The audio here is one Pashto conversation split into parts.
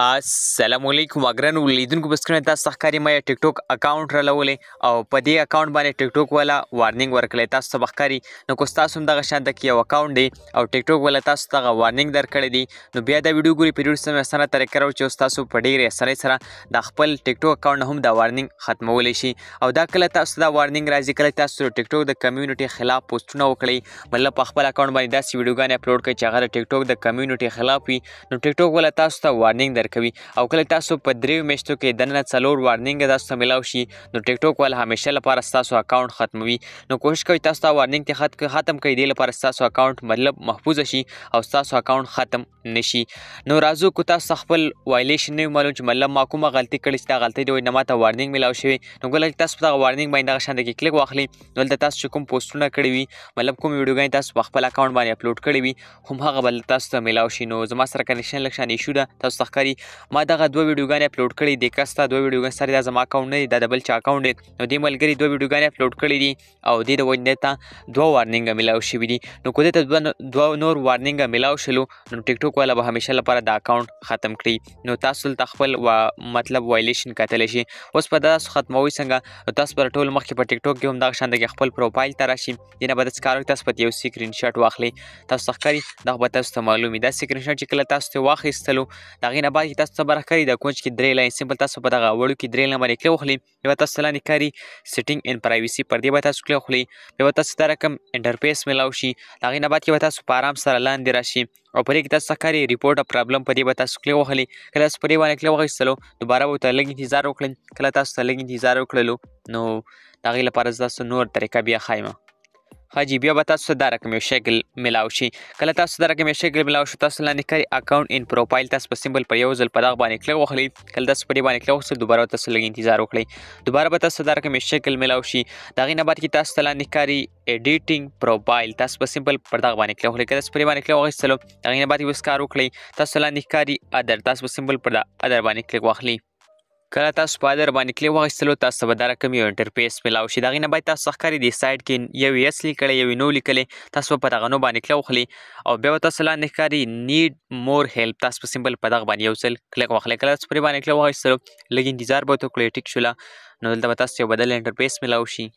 السلام علیکم وګرانو لیدونکو په سکرین تاسو ښکاری مې ټیک ټاک اکاؤنٹ رلولې او په دې اکاؤنٹ باندې ټیک ټاک والا وارننګ ورکړل تاسو بخکاری نو کو تاسو هم دغه شان د کیو اکاؤنٹ دی او ټیک ټاک والا تاسو دغه وارننګ درکړی دی نو بیا دا ویډیو ګوري پیریډ سم اسانه طریقه راو چې تاسو په ډیره اسانه سره د خپل ټیک ټاک اکاؤنٹ هم دا وارننګ ختمول شي او دا کله تاسو دا وارننګ راځي کله تاسو ټیک ټاک د کمیونټي خلاف پوسټونه وکړي مطلب په خپل اکاؤنٹ باندې داسې ویډیوګان اپلوډ کړي چې هغه ټیک ټاک د کمیونټي خلاف وي نو ټیک ټاک والا تاسو ته وارننګ ورکوي او کله تاسو په دریو میاشتو کې دننه څلور وارنینګ تاسو ته ملاو شي نو ټیک ټاک ول همیشه لپاره ستاسو اکاونټ ختموي نو کوشش کوئ تاسو دا وارنینګ ته خط ختم کړئ دې لپاره ستاسو اکاونټ مطلب محفوظ شي او ستاسو اکاونټ ختم نشي نو راځو کو تاسو خپل وایلیشن نه معلوم چې مطلب ما کومه غلطي کړې چې دا غلطي دی نه ماته وارنینګ ملاو شوی نو ګل تاسو په وارنینګ باندې شاندې کې کلیک واخلي نو دلته تاسو کوم پوسټونه کړی وي مطلب کوم ویډیوګان تاسو په خپل اکاونټ باندې اپلوډ کړی وي هم هغه بل تاسو ته ملاو شي نو زما سره کنیکشن لکشان ایشو ده تاسو تخکاری ما دغه دوه ویډیوګانې اپلوډ کړې دي کس ته دوه ویډیوګانې سره دا زما اکاونټ نه دی دا د بل چا اکاونټ دی نو دې ملګري دوه ویډیوګانې اپلوډ کړې دي او دې د وجې ته دوه وارنینګ ملاو شوي دي نو کو دې ته دوه نور وارنینګ ملاو شلو نو ټیک ټاک والا به همیشه لپاره دا اکاونټ ختم کړي نو تاسو ته خپل مطلب وایلیشن کتلی شي اوس په تاسو ختموي څنګه تاسو پر ټول مخکې په ټیک ټاک کې هم دغه شان د خپل پروفایل ته راشي ینه به د سکارو تاسو په یو سکرین شاټ واخلي تاسو ښکاري دغه به تاسو ته معلومي دا سکرین شاټ چې کله تاسو ته واخیستلو دغه نه باندې تاسو څه بره کاری دا کونج کې درې لاین سیمپل تاسو په دغه وړو کې درې لاین باندې کلیک وخلئ بیا به تاسو لاندې کاری سیټینګ ان پرایوسي پر دې باندې تاسو کلیک وخلئ بیا به تاسو دا رقم انټرفیس ملاو شي هغې نه بعد کې به تاسو په آرام سره لاندې راشي او په دې کې تاسو څه کاری ریپورټ پرابلم په دې باندې تاسو کلیک وخلئ کله تاسو په دې باندې کلیک وخیستلو دوباره به ورته لږ انتظار وکړئ کله تاسو ته لږ انتظار وکړلو نو د هغې لپاره زه تاسو نور طریقه بیا ښایم حاجی بیا به تاسو دا رقم یو شکل ملاو شي کله تاسو دا رقم یو شکل ملاو شو تاسو لاندې کاری اکاؤنٹ ان پروفایل تاسو په سیمبل پر یو ځل په دغه باندې کلیک وکړئ کله تاسو پرې باندې کلیک وکړئ دوباره تاسو لږ انتظار وکړئ دوباره به تاسو دا رقم یو شکل ملاو شي دا غي نه بعد کې تاسو لاندې کاری ایډیټینګ پروفایل تاسو په سیمبل پر دغه باندې کلیک وکړئ کله تاسو پرې باندې کلیک وکړئ سلام دا غي نه بعد کې وسکار وکړئ تاسو لاندې کاری ادر تاسو په سیمبل پر دا ادر باندې کلیک وکړئ کله تاسو په در باندې کلیک واخیستلو تاسو به دا رقم یو انټرفیس میلاو شي دغې نه باید تاسو ښکاري دې سایټ کې یو یس لیکلی یو نو لیکلی تاسو په دغه نو باندې کلیک وخلي او بیا به تاسو لاندې ښکاري نیډ مور هیلپ تاسو په سمبل په دغه باندې یو ځل کلیک واخلئ کله تاسو پرې باندې کلیک واخیستلو لږ انتظار به وکړئ ټیک شوله نو دلته به تاسو یو بدل انټرفیس میلاو شي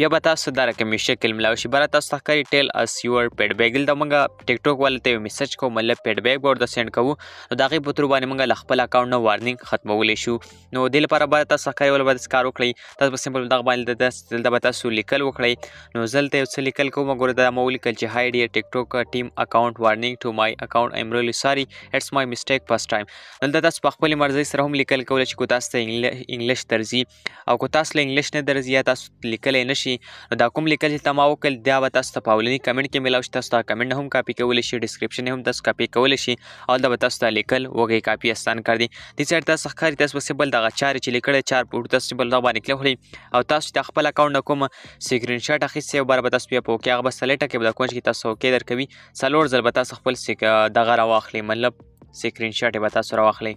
بیا به تاسو دا رقم شکل ملاو شي بره تاسو ته ښکاري ټیل اس یور فیډبیک دلته موږ ټیک ټاک والو ته یو میسج کوو مطلب فیډبیک به ورته سینډ کوو نو د هغې په ترو باندې موږ له خپل اکاونټ نه وارنینګ ختمولی شو نو دې لپاره به تاسو ښکاري ولې به داسې کار وکړئ تاسو به سمپل دغه باندې دلته به تاسو لیکل وکړئ نو زه دلته یو څه لیکل کوم ګوره دا مو ولیکل چې هاي ډیئر ټیک ټاک ټیم اکاونټ وارنینګ ټو مای اکاونټ آی ایم ریلی ساري اټس مای میسټیک فرست ټایم دلته تاسو په خپل مرزي سره هم لیکل کولای چې کو تاسو ته انګلیش درځي او کو تاسو له انګلیش نه درځي یا تاسو لیکلی نه شي شي نو دا کوم لیکل چې تما وکړل دا به تاسو ته په اولني کمنټ کې ملاوي شي تاسو دا کمنټ هم کاپي کولی شي ډسکرپشن هم تاسو کاپي کولی شي او دا به تاسو ته لیکل وګي کاپي اسان کړ دي د چیرې تاسو ښکاری تاسو په بل دغه چارې چې لیکل چار پورته تاسو بل دا باندې کړی او تاسو ته خپل اکاونټ کوم سکرین شاټ اخیستې او بار به تاسو بیا په کې هغه بس سلیټه کې به دا کوم چې تاسو کې درکوي سلور ځل به تاسو خپل دغه راواخلي مطلب سکرین شاټ به تاسو راواخلي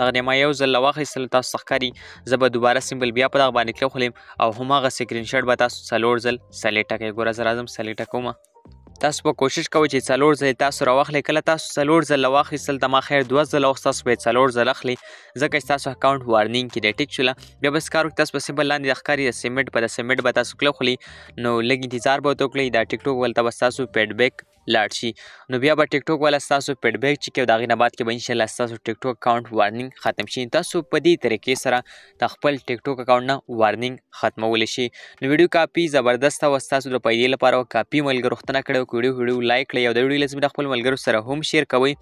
دغه نیمه یو ځل واخیستل تاسو ښکاری زه به دوباره سیمبل بیا په دغه باندې کلیک خولم او هماغه سکرین شاټ به تاسو څلور ځل سلیکټ کړئ ګوره زه راځم سلیکټ کوم تاسو په کوشش کوئ چې څلور ځل تاسو راوخلې کله تاسو څلور ځل واخیستل د ما خیر دوه ځله وخت تاسو به څلور ځله اخلي ځکه چې تاسو اکاونټ وارنینګ کې ټیک شول بیا بس کار وکړئ تاسو په سیمبل لاندې د ښکاری د سیمنټ په د سیمنټ به تاسو کلیک خولي نو لږ انتظار به وکړئ دا ټیک ټوک ولته بس تاسو فیډبیک لاړ شي نو بیا به ټیک ټاک ولا تاسو فیډبیک چې کوي دا غي نه بعد کې به ان شاء الله تاسو ټیک ټاک اکاؤنٹ وارننګ ختم شي تاسو په دې طریقې سره د خپل ټیک ټاک اکاؤنٹ نه وارننګ ختمول شي نو ویډیو کاپی زبردست او تاسو د پیدې لپاره کاپی ملګرو ختنه کړو ویډیو ویډیو لایک کړئ او د ویډیو لازمي خپل ملګرو سره هم شیر کوئ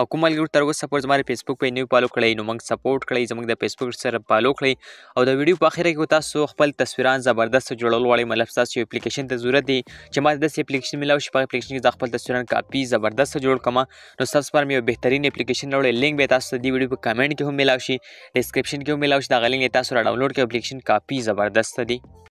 او کوم ملګرو تر اوسه پر زماره فیسبوک په نیو فالو کړئ نو موږ سپورټ کړئ زموږ د فیسبوک سره فالو کړئ او د ویډیو په اخر کې تاسو خپل تصویران زبردست جوړول وړي ملف تاسو اپلیکیشن ته ضرورت دی چې ماته د اپلیکیشن ملاو شي په اپلیکیشن کې ځخ तस्वीरनि काफ़ी ज़बरदस्त जुड़ो कम તો સર્ચ પર મેં બહેતરીન એપ્લિકેશન રોડે લિંક બેતા સદી વિડિયો પર કમેન્ટ કે હું મિલાવશી ડિસ્ક્રિપ્શન કે હું મિલાવશી દાગા લિંક લેતા સરા ડાઉનલોડ કે એપ્લિકેશન કાફી ज़बरदस्त હતી